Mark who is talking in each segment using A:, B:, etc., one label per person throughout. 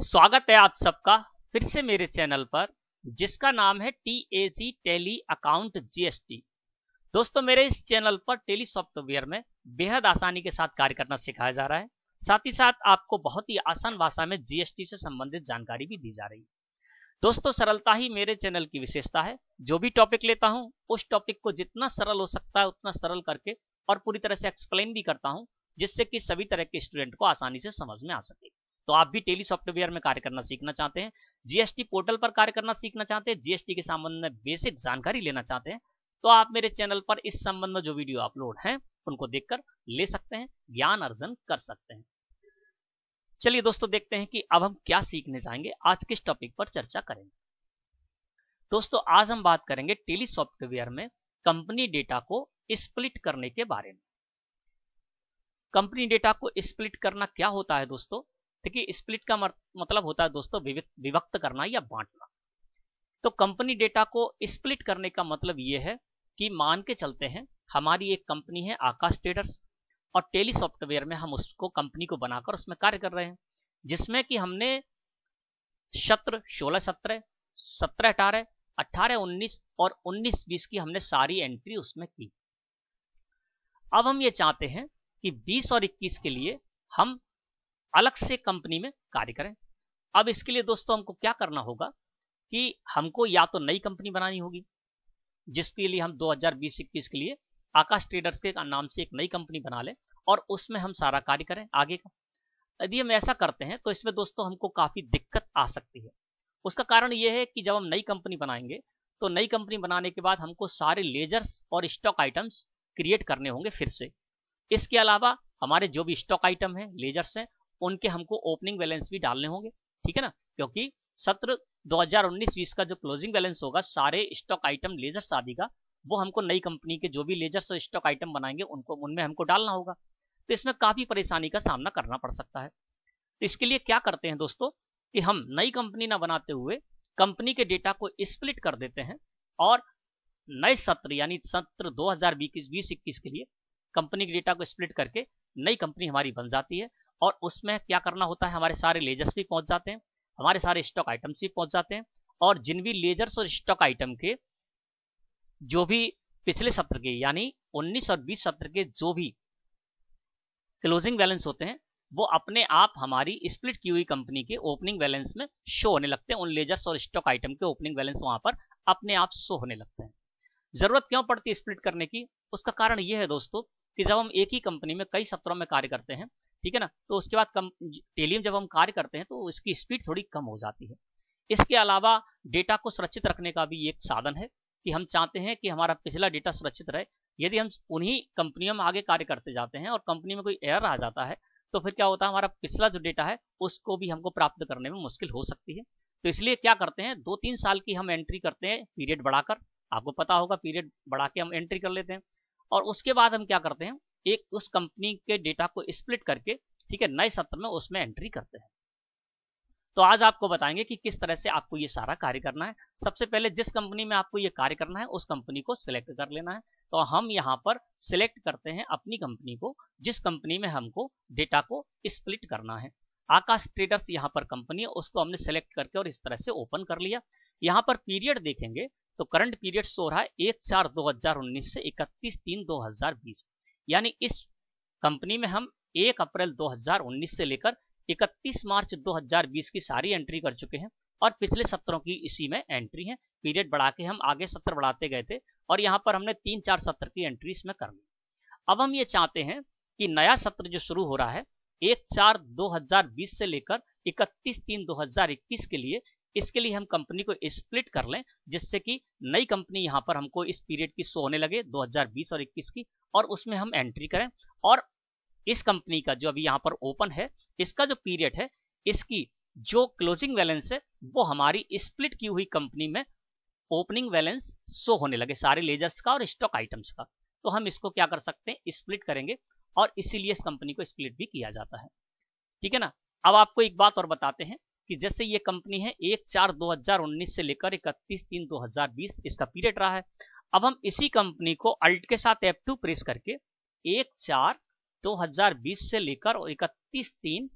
A: स्वागत है आप सबका फिर से मेरे चैनल पर जिसका नाम है T A C Tally account GST दोस्तों मेरे इस चैनल पर टेली सॉफ्टवेयर में बेहद आसानी के साथ कार्य करना सिखाया जा रहा है साथ ही साथ आपको बहुत ही आसान भाषा में जीएसटी से संबंधित जानकारी भी दी जा रही है दोस्तों सरलता ही मेरे चैनल की विशेषता है जो भी टॉपिक लेता हूँ उस टॉपिक को जितना सरल हो सकता है उतना सरल करके और पूरी तरह से एक्सप्लेन भी करता हूँ जिससे कि सभी तरह के स्टूडेंट को आसानी से समझ में आ सके तो आप भी टेली सॉफ्टवेयर में कार्य करना सीखना चाहते हैं जीएसटी पोर्टल पर कार्य करना सीखना चाहते हैं जीएसटी के संबंध में बेसिक जानकारी लेना चाहते हैं तो आप मेरे चैनल पर इस संबंध में जो वीडियो अपलोड है उनको देखकर ले सकते हैं ज्ञान अर्जन कर सकते हैं चलिए दोस्तों देखते हैं कि अब हम क्या सीखने जाएंगे आज किस टॉपिक पर चर्चा करेंगे दोस्तों आज हम बात करेंगे टेली सॉफ्टवेयर में कंपनी डेटा को स्प्लिट करने के बारे में कंपनी डेटा को स्प्लिट करना क्या होता है दोस्तों देखिए स्प्लिट का मतलब होता है दोस्तों विभक्त करना या बांटना तो कंपनी डेटा को स्प्लिट करने का मतलब ये है कि मान के चलते हैं हमारी एक कंपनी है आकाश ट्रेडर्स और टेली सॉफ्टवेयर में हम उसको कंपनी को बनाकर उसमें कार्य कर रहे हैं जिसमें कि हमने सत्र सोलह सत्रह सत्रह अठारह अठारह उन्नीस और उन्नीस बीस की हमने सारी एंट्री उसमें की अब हम ये चाहते हैं कि बीस और इक्कीस के लिए हम अलग से कंपनी में कार्य करें अब इसके लिए दोस्तों हमको क्या करना होगा कि हमको या तो नई कंपनी बनानी होगी जिसके लिए हम 2020-21 के लिए आकाश ट्रेडर्स के नाम से एक नई कंपनी बना लें और उसमें हम सारा कार्य करें आगे का यदि हम ऐसा करते हैं तो इसमें दोस्तों हमको काफी दिक्कत आ सकती है उसका कारण यह है कि जब हम नई कंपनी बनाएंगे तो नई कंपनी बनाने के बाद हमको सारे लेजर्स और स्टॉक आइटम्स क्रिएट करने होंगे फिर से इसके अलावा हमारे जो भी स्टॉक आइटम है लेजर्स हैं उनके हमको ओपनिंग बैलेंस भी डालने होंगे ठीक है ना क्योंकि सत्र 2019-20 का जो क्लोजिंग बैलेंस होगा सारे स्टॉक आइटम लेजर शादी का वो हमको नई कंपनी के जो भी लेजर स्टॉक आइटम बनाएंगे उनको उनमें हमको डालना होगा तो इसमें काफी परेशानी का सामना करना पड़ सकता है तो इसके लिए क्या करते हैं दोस्तों कि हम नई कंपनी ना बनाते हुए कंपनी के डेटा को स्प्लिट कर देते हैं और नए सत्र यानी सत्र 2020-21 के लिए कंपनी के डेटा को स्प्लिट करके नई कंपनी हमारी बन जाती है और उसमें क्या करना होता है हमारे सारे लेजर्स भी पहुंच जाते हैं हमारे सारे स्टॉक आइटम्स भी पहुंच जाते हैं और जिन भी लेजर्स और स्टॉक आइटम के जो भी पिछले सत्र के यानी 19 और 20 सत्र के जो भी क्लोजिंग बैलेंस होते हैं वो अपने आप हमारी स्प्लिट की हुई कंपनी के ओपनिंग बैलेंस में शो होने लगते हैं उन लेजर्स और स्टॉक आइटम के ओपनिंग बैलेंस वहां पर अपने आप शो होने लगते हैं जरूरत क्यों पड़ती है स्प्लिट करने की उसका कारण यह है दोस्तों कि जब हम एक ही कंपनी में कई सत्रों में कार्य करते हैं ठीक है ना तो उसके बाद कम टेलियम जब हम कार्य करते हैं तो इसकी स्पीड थोड़ी कम हो जाती है इसके अलावा डेटा को सुरक्षित रखने का भी एक साधन है कि हम चाहते हैं कि हमारा पिछला डेटा सुरक्षित रहे यदि हम उन्हीं कंपनियों में आगे कार्य करते जाते हैं और कंपनी में कोई एयर आ जाता है तो फिर क्या होता है हमारा पिछला जो डेटा है उसको भी हमको प्राप्त करने में मुश्किल हो सकती है तो इसलिए क्या करते हैं दो तीन साल की हम एंट्री करते हैं पीरियड बढ़ाकर आपको पता होगा पीरियड बढ़ा के हम एंट्री कर लेते हैं और उसके बाद हम क्या करते हैं एक उस कंपनी के डेटा को स्प्लिट करके ठीक है नए सत्र में उसमें एंट्री करते हैं तो आज आपको बताएंगे कि किस तरह से आपको ये सारा कार्य करना है सबसे पहले जिस कंपनी में आपको ये कार्य करना है उस कंपनी को सिलेक्ट कर लेना है तो हम यहाँ पर सिलेक्ट करते हैं अपनी कंपनी को जिस कंपनी में हमको डेटा को स्प्लिट करना है आकाश ट्रेडर्स यहाँ पर कंपनी है उसको हमने सेलेक्ट करके और इस तरह से ओपन कर लिया यहाँ पर पीरियड देखेंगे तो करंट पीरियड सो रहा है एक चार दो हजार उन्नीस से इकतीस तीन दो हजार बीस यानी इस कंपनी में हम 1 अप्रैल 2019 से लेकर 31 मार्च 2020 की सारी एंट्री कर चुके हैं और पिछले सत्रों की इसी में एंट्री है पीरियड बढ़ा के हम आगे सत्र बढ़ाते गए थे और यहाँ पर हमने तीन चार सत्र की एंट्री इसमें कर ली अब हम ये चाहते हैं कि नया सत्र जो शुरू हो रहा है एक चार 2020 से लेकर 31 तीन 2021 के लिए इसके लिए हम कंपनी को स्प्लिट कर लें जिससे कि नई कंपनी यहाँ पर हमको इस पीरियड की शो होने लगे 2020 और 21 की और उसमें हम एंट्री करें और इस कंपनी का जो अभी यहां पर ओपन है इसका जो पीरियड है इसकी जो क्लोजिंग बैलेंस है वो हमारी स्प्लिट की हुई कंपनी में ओपनिंग बैलेंस शो होने लगे सारे लेजर्स का और स्टॉक आइटम्स का तो हम इसको क्या कर सकते हैं स्प्लिट करेंगे और इसीलिए इस कंपनी को स्प्लिट भी किया जाता है ठीक है ना अब आपको एक बात और बताते हैं कि जैसे ये कंपनी है एक चार 2019 से लेकर इकतीस तीन 2020 इसका पीरियड रहा है अब हम इसी कंपनी को अल्ट के साथ एफ टू प्रेस करके एक चार 2020 से लेकर और इकतीस तीन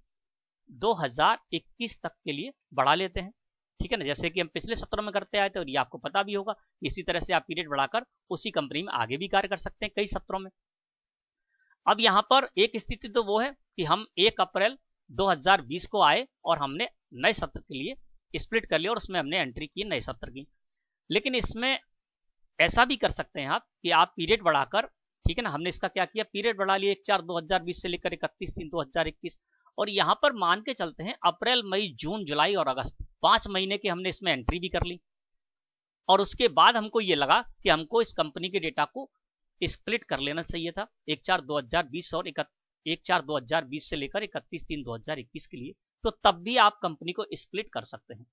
A: 2021 तक के लिए बढ़ा लेते हैं ठीक है ना जैसे कि हम पिछले सत्र में करते आए थे और ये आपको पता भी होगा इसी तरह से आप पीरियड बढ़ाकर उसी कंपनी में आगे भी कार्य कर सकते हैं कई सत्रों में अब यहां पर एक स्थिति तो वो है कि हम एक अप्रैल 2020 को आए और हमने नए सत्र के लिए स्प्लिट कर लिया और उसमें हमने एंट्री की नए सत्र की लेकिन इसमें ऐसा भी कर सकते हैं आप कि आप पीरियड बढ़ाकर ठीक है ना हमने इसका क्या किया पीरियड बढ़ा लिया एक चार दो हजार बीस से लेकर इकतीस तीन दो हजार इक्कीस और यहाँ पर मान के चलते हैं अप्रैल मई जून जुलाई और अगस्त पांच महीने के हमने इसमें एंट्री भी कर ली और उसके बाद हमको ये लगा कि हमको इस कंपनी के डेटा को स्प्लिट कर लेना चाहिए था एक चार दो हजार बीस और एक चार दो हजार बीस से लेकर इकतीस तीन दो हजार इक्कीस के लिए तो तब भी आप कंपनी को स्प्लिट कर सकते हैं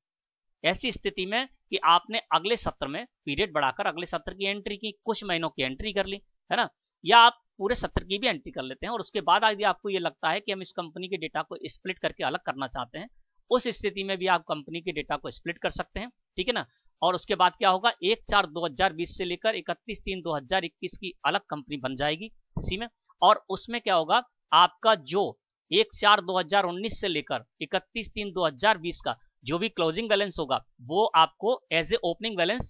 A: ऐसी स्थिति में कि आपने अगले सत्र में पीरियड बढ़ाकर अगले सत्र की एंट्री की कुछ महीनों की एंट्री कर ली है ना या आप पूरे सत्र की भी एंट्री कर लेते हैं और उसके बाद यदि आपको ये लगता है कि हम इस कंपनी के डेटा को स्प्लिट करके अलग करना चाहते हैं उस स्थिति में भी आप कंपनी के डेटा को स्प्लिट कर सकते हैं ठीक है ना और उसके बाद क्या होगा एक चार 2020 से लेकर इकतीस तीन 2021 की अलग कंपनी बन जाएगी इसी में और उसमें क्या होगा आपका जो एक चार 2019 से लेकर 31 तीन 2020 का जो भी क्लोजिंग बैलेंस होगा वो आपको एज ए ओपनिंग बैलेंस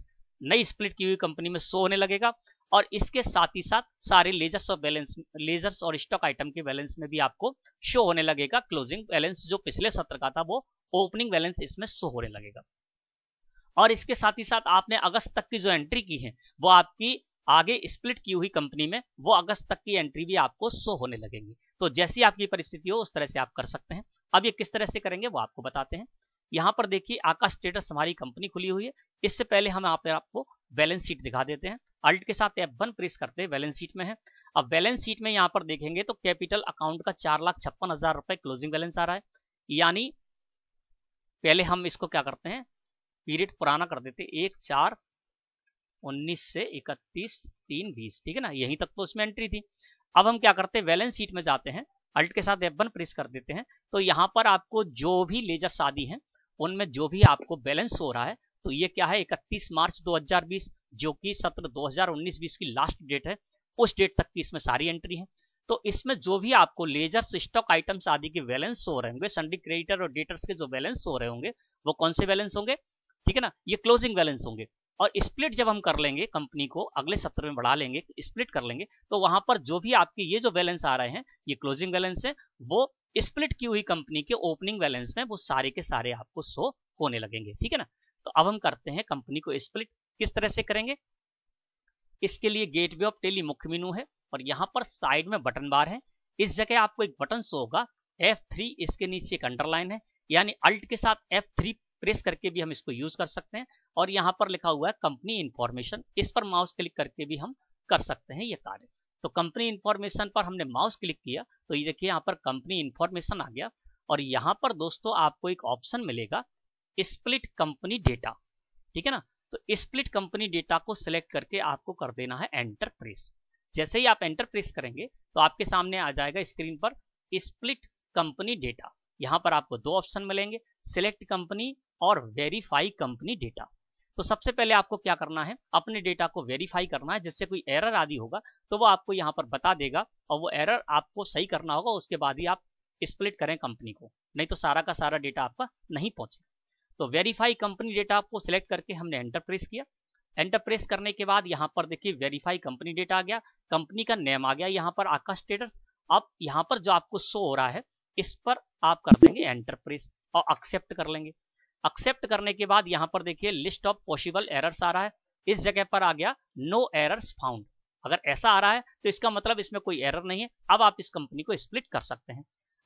A: नई स्प्लिट की हुई कंपनी में शो होने लगेगा और इसके साथ ही साथ सारे लेजर्स और बैलेंस लेजर्स और स्टॉक आइटम के बैलेंस में भी आपको शो होने लगेगा क्लोजिंग बैलेंस जो पिछले सत्र का था वो ओपनिंग बैलेंस इसमें शो होने लगेगा और इसके साथ ही साथ आपने अगस्त तक की जो एंट्री की है वो आपकी आगे स्प्लिट की हुई कंपनी में वो अगस्त तक की एंट्री भी आपको शो होने लगेंगी तो जैसी आपकी परिस्थिति हो उस तरह से आप कर सकते हैं अब ये किस तरह से करेंगे वो आपको बताते हैं यहाँ पर देखिए आकाश स्टेटस हमारी कंपनी खुली हुई है इससे पहले हम आप आपको बैलेंस शीट दिखा देते हैं अल्ट के साथ एफ वन प्रेस करते हैं बैलेंस शीट में है अब बैलेंस शीट में यहाँ पर देखेंगे तो कैपिटल अकाउंट का चार लाख छप्पन हजार रुपए क्लोजिंग बैलेंस आ रहा है यानी पहले हम इसको क्या करते हैं पीरियड पुराना कर देते एक चार उन्नीस से इकतीस तीन बीस ठीक है ना यहीं तक तो उसमें एंट्री थी अब हम क्या करते हैं बैलेंस शीट में जाते हैं अल्ट के साथ एफ प्रेस कर देते हैं तो यहाँ पर आपको जो भी लेजर्स शादी है उनमें जो भी आपको बैलेंस हो रहा है तो ये क्या है 31 मार्च 2020 जो कि सत्र 2019-20 की लास्ट डेट है उस डेट तक की इसमें सारी एंट्री है तो इसमें जो भी आपको लेजर्स स्टॉक आइटम्स आदि के बैलेंस हो रहे होंगे संडी क्रेडिटर और डेटर्स के जो बैलेंस हो रहे होंगे वो कौन से बैलेंस होंगे ठीक है ना ये क्लोजिंग बैलेंस होंगे और स्प्लिट जब हम कर लेंगे कंपनी को अगले सत्र में बढ़ा लेंगे स्प्लिट कर लेंगे तो वहां पर जो भी आपके ये जो बैलेंस आ रहे हैं ये क्लोजिंग बैलेंस है वो स्प्लिट की हुई कंपनी के ओपनिंग बैलेंस में वो सारे के सारे आपको शो होने लगेंगे ठीक है ना तो अब हम करते हैं कंपनी को स्प्लिट किस तरह से करेंगे इसके लिए गेटवे ऑफ टेली मुख्य मीनू है और यहाँ पर साइड में बटन बार है इस जगह आपको एक बटन शो होगा F3 इसके नीचे एक अंडरलाइन है यानी अल्ट के साथ F3 प्रेस करके भी हम इसको यूज कर सकते हैं और यहाँ पर लिखा हुआ है कंपनी इन्फॉर्मेशन इस पर माउस क्लिक करके भी हम कर सकते हैं ये कार्य तो कंपनी इन्फॉर्मेशन पर हमने माउस क्लिक किया तो ये देखिए यहाँ पर कंपनी इन्फॉर्मेशन आ गया और यहाँ पर दोस्तों आपको एक ऑप्शन मिलेगा स्प्लिट कंपनी डेटा ठीक है ना तो स्प्लिट कंपनी डेटा को सिलेक्ट करके आपको कर देना है एंटर प्रेस जैसे ही आप एंटर प्रेस करेंगे तो आपके सामने आ जाएगा स्क्रीन पर स्प्लिट कंपनी डेटा यहाँ पर आपको दो ऑप्शन मिलेंगे सिलेक्ट कंपनी और वेरीफाई कंपनी डेटा तो सबसे पहले आपको क्या करना है अपने डेटा को वेरीफाई करना है जिससे कोई एरर आदि होगा तो वो आपको यहाँ पर बता देगा और वो एरर आपको सही करना होगा उसके बाद ही आप स्प्लिट करें कंपनी को नहीं तो सारा का सारा डेटा आपका नहीं पहुंचेगा तो वेरीफाई कंपनी डेटा आपको सिलेक्ट करके हमने एंटर प्रेस किया एंटर प्रेस करने के बाद यहाँ पर देखिए वेरीफाई कंपनी डेटा आ गया कंपनी का नेम आ गया यहाँ पर आपका स्टेटस अब यहाँ पर जो आपको शो हो रहा है इस पर आप कर देंगे एंटर प्रेस और एक्सेप्ट कर लेंगे एक्सेप्ट करने के बाद यहां पर देखिए लिस्ट ऑफ पॉसिबल एरर्स आ रहा है इस जगह पर आ गया नो एरर्स फाउंड अगर ऐसा आ रहा है तो इसका मतलब इसमें कोई एरर नहीं है अब आप इस कंपनी को स्प्लिट कर सकते हैं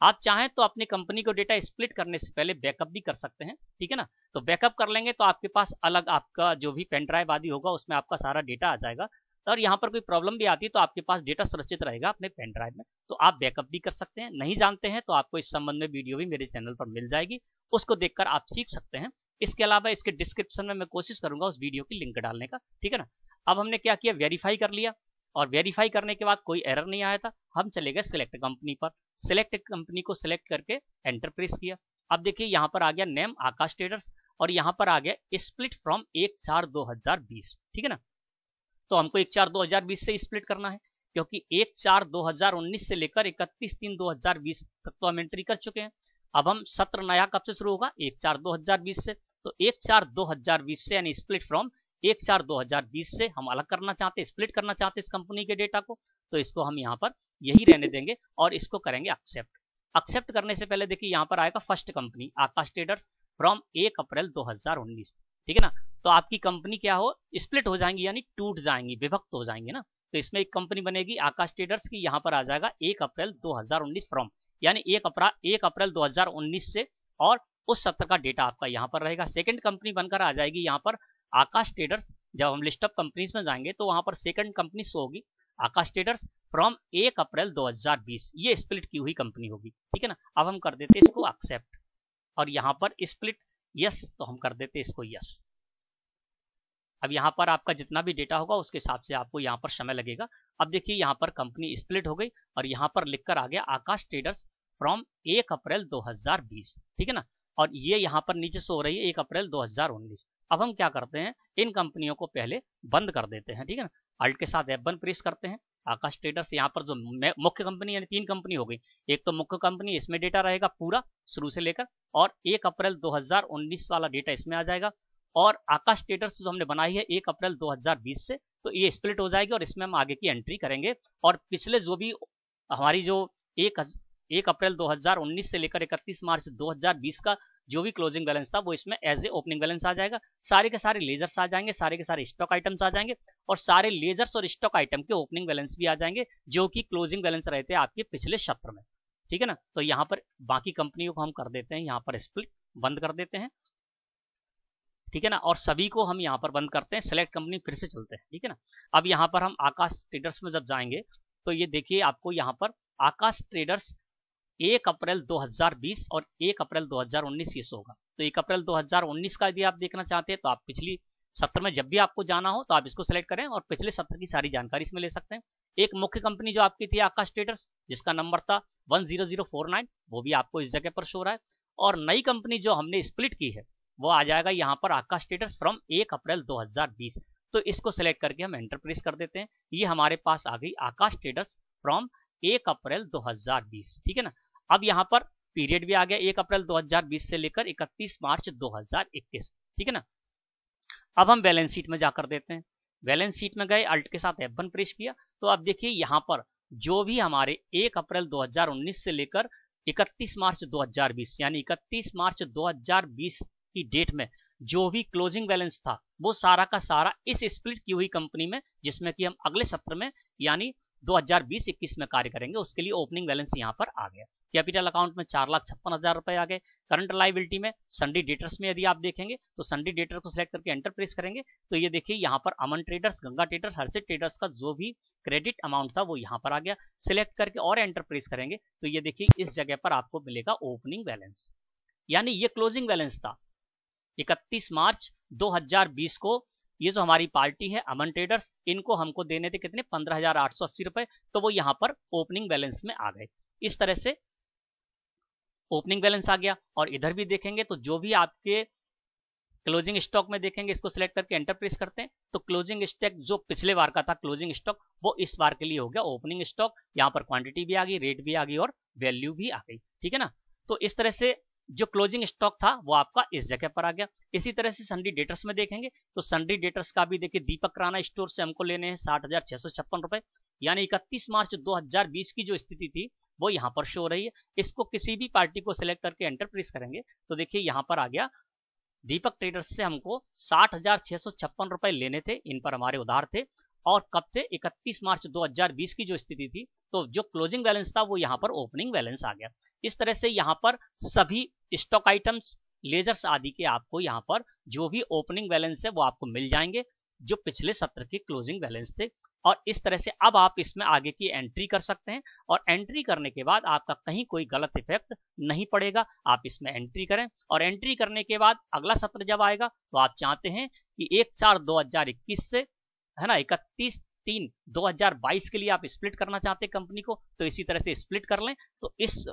A: आप चाहें तो अपनी कंपनी को डेटा स्प्लिट करने से पहले बैकअप भी कर सकते हैं ठीक है ना तो बैकअप कर लेंगे तो आपके पास अलग आपका जो भी पेन ड्राइव आदि होगा उसमें आपका सारा डेटा आ जाएगा और यहाँ पर कोई प्रॉब्लम भी आती है तो आपके पास डेटा सुरक्षित रहेगा अपने पेन ड्राइव में तो आप बैकअप भी कर सकते हैं नहीं जानते हैं तो आपको इस संबंध में वीडियो भी मेरे चैनल पर मिल जाएगी उसको देखकर आप सीख सकते हैं इसके अलावा इसके डिस्क्रिप्शन में मैं कोशिश करूंगा उस वीडियो की लिंक डालने का ठीक है ना अब हमने क्या किया वेरीफाई कर लिया और वेरीफाई करने के बाद कोई एरर नहीं आया था हम चले गए सिलेक्ट कंपनी पर सिलेक्ट कंपनी को सिलेक्ट करके एंटर प्रेस किया अब देखिए यहाँ पर आ गया नेम आकाश ट्रेडर्स और यहाँ पर आ गया स्प्लिट फ्रॉम एक चार दो हजार बीस ठीक है ना तो हमको एक चार 2020 से स्प्लिट करना है क्योंकि एक चार 2019 से लेकर इकतीस तीन 2020 तक तो हम एंट्री कर चुके हैं अब हम सत्र नया कब से शुरू होगा एक चार 2020 से तो एक चार 2020 से यानी स्प्लिट फ्रॉम एक चार 2020 से हम अलग करना चाहते स्प्लिट करना चाहते इस कंपनी के डेटा को तो इसको हम यहाँ पर यही रहने देंगे और इसको करेंगे एक्सेप्ट एक्सेप्ट करने से पहले देखिए यहाँ पर आएगा first company Akash traders from एक अप्रैल उन्नीस ठीक है ना तो आपकी कंपनी क्या हो स्प्लिट हो जाएंगी यानी टूट जाएंगी विभक्त हो जाएंगे ना तो इसमें एक कंपनी बनेगी आकाश ट्रेडर्स की यहाँ पर आ जाएगा एक अप्रैल 2019 फ्रॉम यानी एक अप्रैल एक अप्रैल 2019 से और उस सत्र का डेटा आपका यहाँ पर रहेगा सेकंड कंपनी बनकर आ जाएगी यहाँ पर आकाश ट्रेडर्स जब हम लिस्ट ऑफ कंपनीज में जाएंगे तो वहां पर सेकंड कंपनी शो होगी आकाश ट्रेडर्स फ्रॉम एक अप्रैल बीस ये स्प्लिट की हुई कंपनी होगी ठीक है ना अब हम कर देते इसको एक्सेप्ट और यहाँ पर स्प्लिट यस तो हम कर देते इसको यस अब यहाँ पर आपका जितना भी डेटा होगा उसके हिसाब से आपको यहाँ पर समय लगेगा अब देखिए यहाँ पर कंपनी स्प्लिट हो गई और यहाँ पर लिखकर आ गया आकाश ट्रेडर्स फ्रॉम एक अप्रैल 2020 ठीक है ना और ये यहाँ पर नीचे सो रही है एक अप्रैल 2019 अब हम क्या करते हैं इन कंपनियों को पहले बंद कर देते हैं ठीक है ना अल्ट के साथ एफ बंद प्रेस करते हैं आकाश ट्रेडर्स यहाँ पर जो मुख्य कंपनी यानी तीन कंपनी हो गई एक तो मुख्य कंपनी इसमें डेटा रहेगा पूरा शुरू से लेकर और एक अप्रैल 2019 वाला डेटा इसमें आ जाएगा और आकाश थिएटर जो हमने बनाई है एक अप्रैल 2020 से तो ये स्प्लिट हो जाएगी और इसमें हम आगे की एंट्री करेंगे और पिछले जो भी हमारी जो एक एक अप्रैल 2019 से लेकर 31 मार्च 2020 का जो भी क्लोजिंग बैलेंस था वो इसमें एज ए ओपनिंग बैलेंस आ जाएगा सारे के सारे लेजर्स आ जाएंगे सारे के सारे स्टॉक आइटम्स आ जाएंगे और सारे लेजर्स और स्टॉक आइटम के ओपनिंग बैलेंस भी आ जाएंगे जो कि क्लोजिंग बैलेंस रहते हैं आपके पिछले सत्र में ठीक है ना तो यहाँ पर बाकी कंपनियों को हम कर देते हैं यहाँ पर स्प्लिट बंद कर देते हैं ठीक है ना और सभी को हम यहाँ पर बंद करते हैं सिलेक्ट कंपनी फिर से चलते हैं ठीक है ना अब यहाँ पर हम आकाश ट्रेडर्स में जब जाएंगे तो ये देखिए आपको यहाँ पर आकाश ट्रेडर्स एक अप्रैल 2020 और एक अप्रैल 2019 ये होगा तो एक अप्रैल 2019 का यदि आप देखना चाहते हैं तो आप पिछली सत्र में जब भी आपको जाना हो तो आप इसको सेलेक्ट करें और पिछले सत्र की सारी जानकारी इसमें ले सकते हैं एक मुख्य कंपनी जो आपकी थी आकाश ट्रेडर्स जिसका नंबर था 10049 वो भी आपको इस जगह पर शो रहा है और नई कंपनी जो हमने स्प्लिट की है वो आ जाएगा यहाँ पर आपका स्टेटस फ्रॉम एक अप्रैल 2020 तो इसको सेलेक्ट करके हम एंटर प्रेस कर देते हैं ये हमारे पास आ गई आकाश स्टेटस फ्रॉम एक अप्रैल 2020 ठीक है ना अब यहाँ पर पीरियड भी आ गया एक अप्रैल 2020 से लेकर 31 मार्च 2021 ठीक है ना अब हम बैलेंस शीट में जाकर देते हैं बैलेंस शीट में गए अल्ट के साथ एफ प्रेस किया तो अब देखिए यहाँ पर जो भी हमारे एक अप्रैल दो से लेकर 31 मार्च 2020 यानी 31 मार्च 2020 की डेट में जो भी क्लोजिंग बैलेंस था वो सारा का सारा इस स्प्लिट की हुई कंपनी में जिसमें कि हम अगले सत्र में यानी 2020-21 में कार्य करेंगे उसके लिए ओपनिंग बैलेंस यहाँ पर आ गया कैपिटल अकाउंट में चार लाख छप्पन हजार रुपए आ गए करंट लाइबिलिटी में संडी डेटर्स में यदि आप देखेंगे तो संडी डेटर को सिलेक्ट करके एंटर प्रेस करेंगे तो ये देखिए यहाँ पर Aman traders Ganga traders Harshit traders का जो भी क्रेडिट अमाउंट था वो यहाँ पर आ गया सिलेक्ट करके और एंटर प्रेस करेंगे तो ये देखिए इस जगह पर आपको मिलेगा ओपनिंग बैलेंस यानी ये क्लोजिंग बैलेंस था इकतीस मार्च 2020 को ये जो हमारी पार्टी है अमन ट्रेडर्स इनको हमको देने थे कितने पंद्रह हजार आठ सौ अस्सी रुपए तो वो यहां पर ओपनिंग बैलेंस में आ गए इस तरह से ओपनिंग बैलेंस आ गया और इधर भी देखेंगे तो जो भी आपके क्लोजिंग स्टॉक में देखेंगे इसको सिलेक्ट करके एंटर प्रेस करते हैं तो क्लोजिंग स्टॉक जो पिछले बार का था क्लोजिंग स्टॉक वो इस बार के लिए हो गया ओपनिंग स्टॉक यहाँ पर क्वांटिटी भी आ गई रेट भी आ गई और वैल्यू भी आ गई ठीक है ना तो इस तरह से जो क्लोजिंग स्टॉक था वो आपका इस जगह पर आ गया इसी तरह से संडी डेटर्स में देखेंगे तो संडी डेटर्स का भी देखिए दीपक राणा स्टोर से हमको लेने हैं साठ हजार छह सौ छप्पन रुपए यानी इकतीस मार्च 2020 की जो स्थिति थी वो यहाँ पर शो हो रही है इसको किसी भी पार्टी को सिलेक्ट करके एंटरप्रेस करेंगे तो देखिए यहाँ पर आ गया दीपक ट्रेडर्स से हमको साठ हजार छह सौ छप्पन रुपए लेने थे इन पर हमारे उधार थे और कब थे 31 मार्च 2020 की जो स्थिति थी तो जो क्लोजिंग बैलेंस था वो यहाँ पर ओपनिंग बैलेंस आ गया इस तरह से यहाँ पर सभी स्टॉक आइटम्स लेजर्स आदि के आपको यहाँ पर जो भी ओपनिंग बैलेंस है वो आपको मिल जाएंगे जो पिछले सत्र के क्लोजिंग बैलेंस थे और इस तरह से अब आप इसमें आगे की एंट्री कर सकते हैं और एंट्री करने के बाद आपका कहीं कोई गलत इफेक्ट नहीं पड़ेगा आप इसमें एंट्री करें और एंट्री करने के बाद अगला सत्र जब आएगा तो आप चाहते हैं कि एक चार दो हजार इक्कीस से है ना इकतीस तीन 2022 के लिए आप स्प्लिट करना चाहते हैं कंपनी को तो इसी तरह से स्प्लिट कर लें तो इस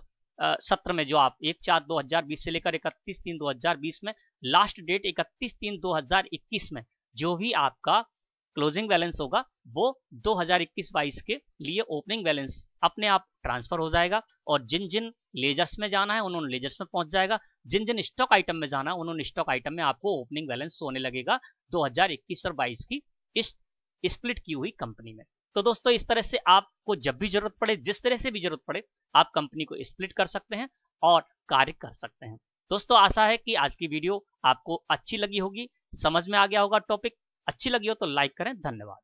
A: सत्र में जो आप एक चार 2020 से लेकर इकतीस तीन 2020 में लास्ट डेट इकतीस तीन 2021 में जो भी आपका क्लोजिंग बैलेंस होगा वो 2021-22 के लिए ओपनिंग बैलेंस अपने आप ट्रांसफर हो जाएगा और जिन जिन लेजर्स में जाना है उन्होंने लेजर्स में पहुंच जाएगा जिन जिन स्टॉक आइटम में जाना है उन्होंने स्टॉक आइटम में आपको ओपनिंग बैलेंस होने लगेगा 2021 और 22 की इस स्प्लिट की हुई कंपनी में तो दोस्तों इस तरह से आपको जब भी जरूरत पड़े जिस तरह से भी जरूरत पड़े आप कंपनी को स्प्लिट कर सकते हैं और कार्य कर सकते हैं दोस्तों आशा है कि आज की वीडियो आपको अच्छी लगी होगी समझ में आ गया होगा टॉपिक अच्छी लगी हो तो लाइक करें धन्यवाद